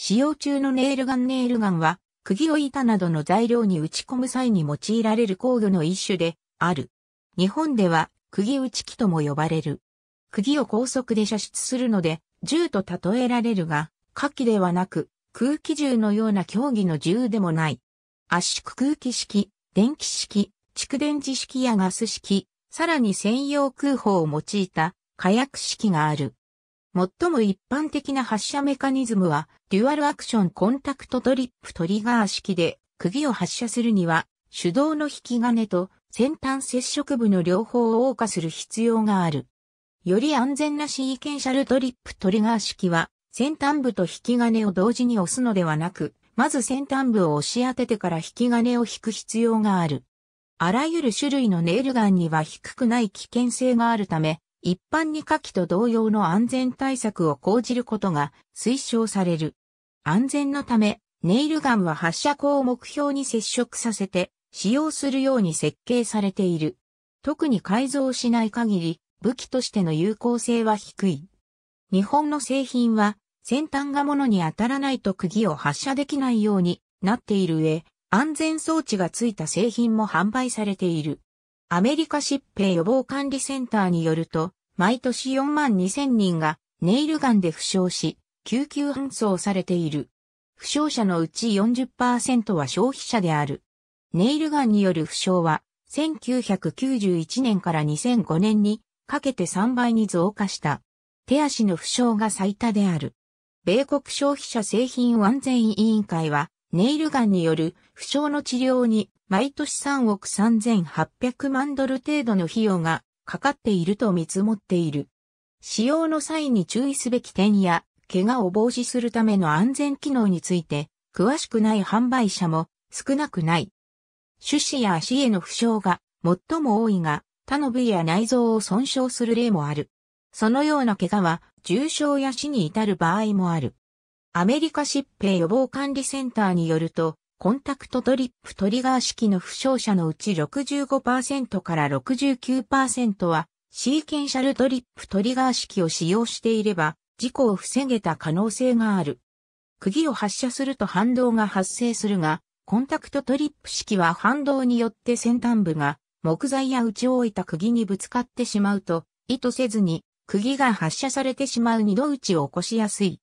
使用中のネイルガンネイルガンは、釘を板などの材料に打ち込む際に用いられる工具の一種である。日本では、釘打ち機とも呼ばれる。釘を高速で射出するので、銃と例えられるが、火器ではなく、空気銃のような競技の銃でもない。圧縮空気式、電気式、蓄電池式やガス式、さらに専用空砲を用いた火薬式がある。最も一般的な発射メカニズムは、デュアルアクションコンタクトトリップトリガー式で、釘を発射するには、手動の引き金と先端接触部の両方を謳歌する必要がある。より安全なシーケンシャルトリップトリガー式は、先端部と引き金を同時に押すのではなく、まず先端部を押し当ててから引き金を引く必要がある。あらゆる種類のネイルガンには低くない危険性があるため、一般に下記と同様の安全対策を講じることが推奨される。安全のため、ネイルガンは発射口を目標に接触させて使用するように設計されている。特に改造しない限り武器としての有効性は低い。日本の製品は先端が物に当たらないと釘を発射できないようになっている上、安全装置がついた製品も販売されている。アメリカ疾病予防管理センターによると、毎年4万2000人がネイルガンで負傷し、救急搬送されている。負傷者のうち40%は消費者である。ネイルガンによる負傷は、1991年から2005年にかけて3倍に増加した。手足の負傷が最多である。米国消費者製品安全委員会は、ネイルガンによる負傷の治療に毎年3億3800万ドル程度の費用がかかっていると見積もっている。使用の際に注意すべき点や、怪我を防止するための安全機能について、詳しくない販売者も少なくない。手指や足への負傷が最も多いが、他の部位や内臓を損傷する例もある。そのような怪我は重傷や死に至る場合もある。アメリカ疾病予防管理センターによると、コンタクトドリップトリガー式の負傷者のうち65%から69%は、シーケンシャルドリップトリガー式を使用していれば、事故を防げた可能性がある。釘を発射すると反動が発生するが、コンタクトトリップ式は反動によって先端部が木材や打ち置いた釘にぶつかってしまうと、意図せずに釘が発射されてしまう二度打ちを起こしやすい。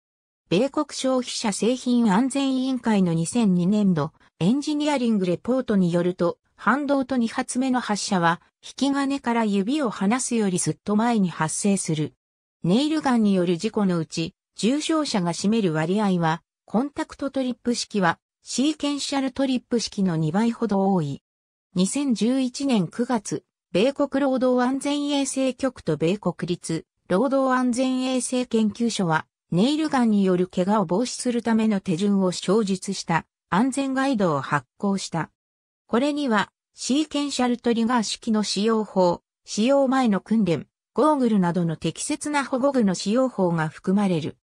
米国消費者製品安全委員会の2002年度エンジニアリングレポートによると、半導と2発目の発射は、引き金から指を離すよりずっと前に発生する。ネイルガンによる事故のうち、重症者が占める割合は、コンタクトトリップ式は、シーケンシャルトリップ式の2倍ほど多い。2011年9月、米国労働安全衛生局と米国立労働安全衛生研究所は、ネイルガンによる怪我を防止するための手順を詳述した安全ガイドを発行した。これには、シーケンシャルトリガー式の使用法、使用前の訓練、ゴーグルなどの適切な保護具の使用法が含まれる。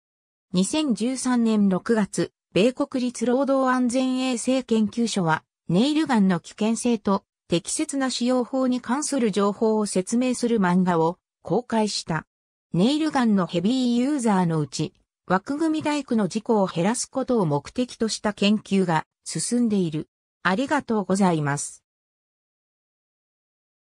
2013年6月、米国立労働安全衛生研究所は、ネイルガンの危険性と適切な使用法に関する情報を説明する漫画を公開した。ネイルガンのヘビーユーザーのうち、枠組み大工の事故を減らすことを目的とした研究が進んでいる。ありがとうございます。